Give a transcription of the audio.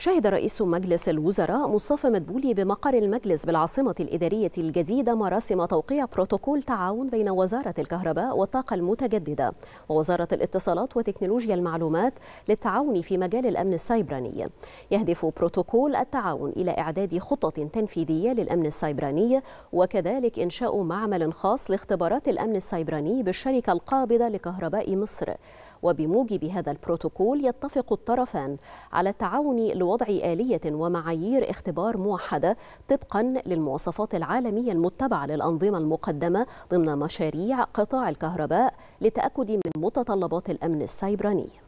شهد رئيس مجلس الوزراء مصطفى مدبولي بمقر المجلس بالعاصمة الإدارية الجديدة مراسم توقيع بروتوكول تعاون بين وزارة الكهرباء والطاقة المتجددة ووزارة الاتصالات وتكنولوجيا المعلومات للتعاون في مجال الأمن السيبراني يهدف بروتوكول التعاون إلى إعداد خطة تنفيذية للأمن السيبراني وكذلك إنشاء معمل خاص لاختبارات الأمن السيبراني بالشركة القابضة لكهرباء مصر وبموجب هذا البروتوكول يتفق الطرفان على التعاون لوضع آلية ومعايير اختبار موحدة طبقا للمواصفات العالمية المتبعة للأنظمة المقدمة ضمن مشاريع قطاع الكهرباء للتأكد من متطلبات الأمن السيبراني